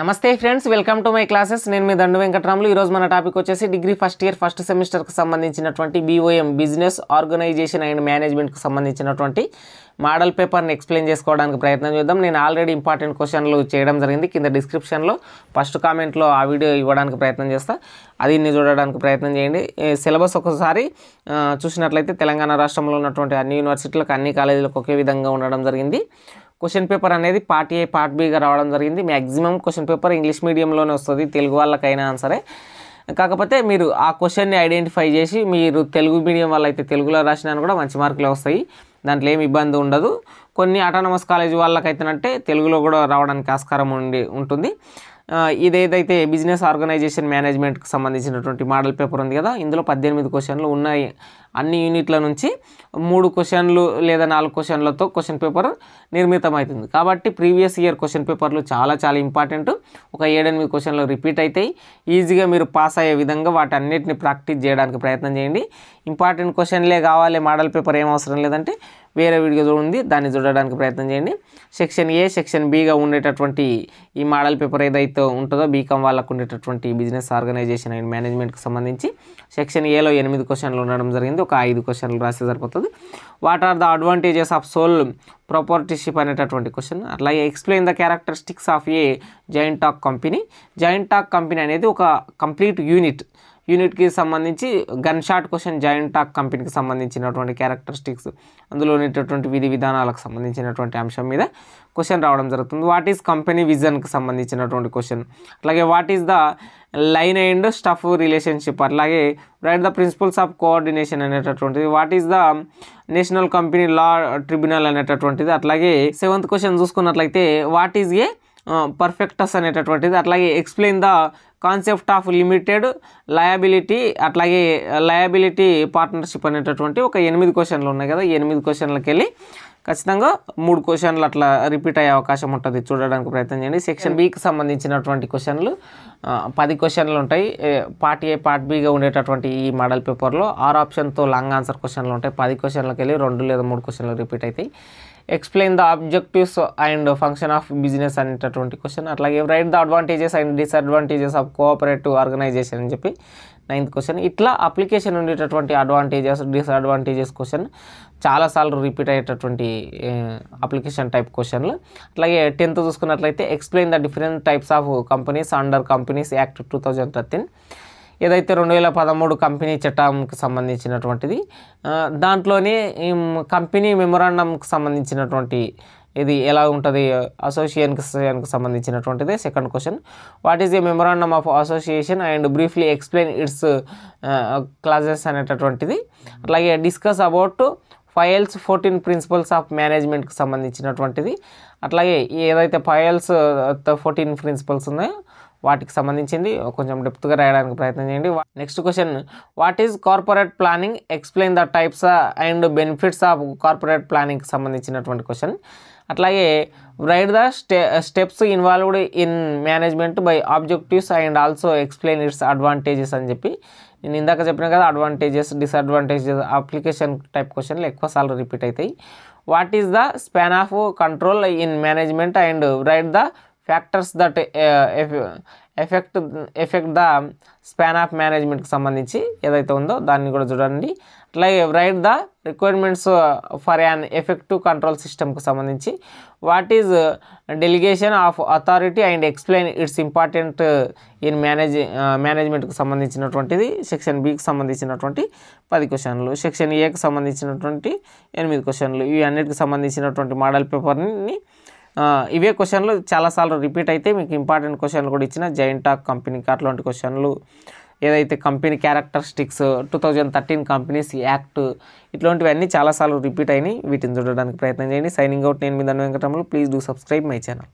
నమస్తే friends welcome to my classes నేను మీ దండు వెంకటరాములు ఈరోజు మన టాపిక్ వచ్చేసి డిగ్రీ ఫస్ట్ ఇయర్ ఫస్ట్ సెమిస్టర్కి సంబంధించినటువంటి బీఓఎం బిజినెస్ ఆర్గనైజేషన్ అండ్ మేనేజ్మెంట్కి సంబంధించినటువంటి మోడల్ పేపర్ని ఎక్స్ప్లెయిన్ చేసుకోవడానికి ప్రయత్నం చేద్దాం నేను ఆల్రెడీ ఇంపార్టెంట్ క్వశ్చన్లు చేయడం జరిగింది కింద డిస్క్రిప్షన్లో ఫస్ట్ కామెంట్లో ఆ వీడియో ఇవ్వడానికి ప్రయత్నం చేస్తా అది చూడడానికి ప్రయత్నం చేయండి సిలబస్ ఒకసారి చూసినట్లయితే తెలంగాణ రాష్ట్రంలో ఉన్నటువంటి అన్ని యూనివర్సిటీలకు అన్ని కాలేజీలకు ఒకే విధంగా ఉండడం జరిగింది క్వశ్చన్ పేపర్ అనేది పార్ట్ ఏ పార్ట్ బీగా రావడం జరిగింది మ్యాక్సిమం క్వశ్చన్ పేపర్ ఇంగ్లీష్ మీడియంలోనే వస్తుంది తెలుగు వాళ్ళకైనా సరే కాకపోతే మీరు ఆ క్వశ్చన్ని ఐడెంటిఫై చేసి మీరు తెలుగు మీడియం అయితే తెలుగులో రాసినా కూడా మంచి మార్కులే వస్తాయి దాంట్లో ఏమి ఇబ్బంది ఉండదు కొన్ని ఆటోనమస్ కాలేజ్ వాళ్ళకైతేనంటే తెలుగులో కూడా రావడానికి ఆస్కారం ఉండి ఉంటుంది ఇదేదైతే బిజినెస్ ఆర్గనైజేషన్ మేనేజ్మెంట్కి సంబంధించినటువంటి మోడల్ పేపర్ ఉంది కదా ఇందులో పద్దెనిమిది క్వశ్చన్లు ఉన్నాయి అన్ని యూనిట్ల నుంచి మూడు క్వశ్చన్లు లేదా నాలుగు క్వశ్చన్లతో క్వశ్చన్ పేపర్ నిర్మితమవుతుంది కాబట్టి ప్రీవియస్ ఇయర్ క్వశ్చన్ పేపర్లు చాలా చాలా ఇంపార్టెంట్ ఒక ఏడెనిమిది క్వశ్చన్లు రిపీట్ అవుతాయి ఈజీగా మీరు పాస్ అయ్యే విధంగా వాటి అన్నిటిని ప్రాక్టీస్ చేయడానికి ప్రయత్నం చేయండి ఇంపార్టెంట్ క్వశ్చన్లే కావాలి మోడల్ పేపర్ ఏం అవసరం లేదంటే వేరే వీడియో చూడండి దాన్ని చూడడానికి ప్రయత్నం చేయండి సెక్షన్ ఏ సెక్షన్ బిగా ఉండేటటువంటి ఈ మోడల్ పేపర్ ఏదైతే ఉంటుందో బీకామ్ వాళ్ళకు ఉండేటటువంటి బిజినెస్ ఆర్గనైజేషన్ అండ్ మేనేజ్మెంట్కి సంబంధించి సెక్షన్ ఏలో ఎనిమిది క్వశ్చన్లు ఉండడం జరిగింది ఒక ఐదు క్వశ్చన్లు రాస్తే సరిపోతుంది what are the advantages of sole proprietorship అనేటటువంటి క్వశ్చన్ అట్లాగే explain the characteristics of a joint stock company joint stock company అనేది ఒక కంప్లీట్ యూనిట్ యూనిట్కి సంబంధించి gun shot question joint stock కంపెనీకి సంబంధించినటువంటి క్యారెక్టరిస్టిక్స్ అందులో ఉండేటటువంటి విధి విధానాలకు సంబంధించినటువంటి అంశం మీద క్వశ్చన్ రావడం జరుగుతుంది వాట్ ఈస్ కంపెనీ విజన్కి సంబంధించినటువంటి క్వశ్చన్ అలాగే what is the line and staff relationship అలాగే write the principles of coordination అనేటటువంటిది what is the National Company Law Tribunal అనేటటువంటిది అట్లాగే సెవెంత్ క్వశ్చన్ చూసుకున్నట్లయితే వాట్ ఈజ్ ఏ పర్ఫెక్టస్ అనేటటువంటిది అట్లాగే explain the concept of limited liability అట్లాగే liability partnership అనేటటువంటి ఒక ఎనిమిది క్వశ్చన్లు ఉన్నాయి కదా ఎనిమిది క్వశ్చన్లకు వెళ్ళి ఖచ్చితంగా మూడు క్వశ్చన్లు అట్లా రిపీట్ అయ్యే అవకాశం ఉంటుంది చూడడానికి ప్రయత్నం చేయండి సెక్షన్ బికి సంబంధించినటువంటి క్వశ్చన్లు పది క్వశ్చన్లు ఉంటాయి పార్ట్ ఏ పార్ట్ బిగా ఉండేటటువంటి ఈ మోడల్ పేపర్లో ఆరు ఆప్షన్తో లాంగ్ ఆన్సర్ క్వశ్చన్లు ఉంటాయి పది క్వశ్చన్లకు వెళ్ళి రెండు లేదా మూడు క్వశ్చన్లు రిపీట్ అవుతాయి explain the objectives and function of business అనేటటువంటి క్వశ్చన్ అట్లాగే write the advantages and disadvantages of cooperative organisation అని చెప్పి నైన్త్ క్వశ్చన్ ఇట్లా అప్లికేషన్ ఉండేటటువంటి అడ్వాంటేజెస్ డిసడ్వాంటేజెస్ క్వశ్చన్ చాలాసార్లు రిపీట్ అయ్యేటటువంటి అప్లికేషన్ టైప్ క్వశ్చన్లు అట్లాగే టెన్త్ చూసుకున్నట్లయితే explain the different types of companies under companies act two thousand thirteen ఏదైతే రెండు వేల పదమూడు కంపెనీ చట్టంకి సంబంధించినటువంటిది దాంట్లోనే కంపెనీ మెమొరాండంకి సంబంధించినటువంటి ఇది ఎలా ఉంటుంది అసోసియేషన్కి సంబంధించినటువంటిది second question what is the memorandum of association and briefly explain its clauses అనేటటువంటిది అట్లాగే discuss about Fayol's fourteen principles of మేనేజ్మెంట్కి సంబంధించినటువంటిది అట్లాగే ఏదైతే ఫైల్స్ ఫోర్టీన్ ప్రిన్సిపల్స్ ఉన్నాయో వాటికి సంబంధించింది కొంచెం డెప్త్గా రాయడానికి ప్రయత్నం చేయండి next question what is corporate planning explain the types and benefits of corporate ప్లానింగ్కి సంబంధించినటువంటి క్వశ్చన్ అట్లాగే write the stay steps involved in management by objectives and also explain its advantages అని చెప్పి నేను ఇందాక చెప్పిన కదా అడ్వాంటేజెస్ డిసడ్వాంటేజెస్ అప్లికేషన్ టైప్ క్వశ్చన్లు ఎక్కువ సార్లు రిపీట్ అవుతాయి what is the span of control in management and write the factors that affect affect the span of మేనేజ్మెంట్కి సంబంధించి ఏదైతే ఉందో దాన్ని కూడా చూడండి అట్లాగే write the requirements for an effective control సిస్టమ్కి సంబంధించి what is delegation of authority and explain its important in manage మేనేజ్మెంట్కి సంబంధించినటువంటిది సెక్షన్ బికి సంబంధించినటువంటి పది క్వశ్చన్లు సెక్షన్ ఏకి సంబంధించినటువంటి ఎనిమిది క్వశ్చన్లు ఇవి అన్నిటికి సంబంధించినటువంటి మోడల్ పేపర్ని ఇవే క్వశ్చన్లు చాలాసార్లు రిపీట్ అయితే మీకు ఇంపార్టెంట్ క్వశ్చన్లు కూడా ఇచ్చిన జైంటాక్ కంపెనీకి అట్లాంటి క్వశ్చన్లు ఏదైతే company characteristics two thousand thirteen companies act ఇట్లాంటివన్నీ చాలాసార్లు రిపీట్ అయినాయి వీటిని చూడడానికి ప్రయత్నం చేయండి సైనింగ్ అవుట్ నేను మీ ధన please do subscribe my channel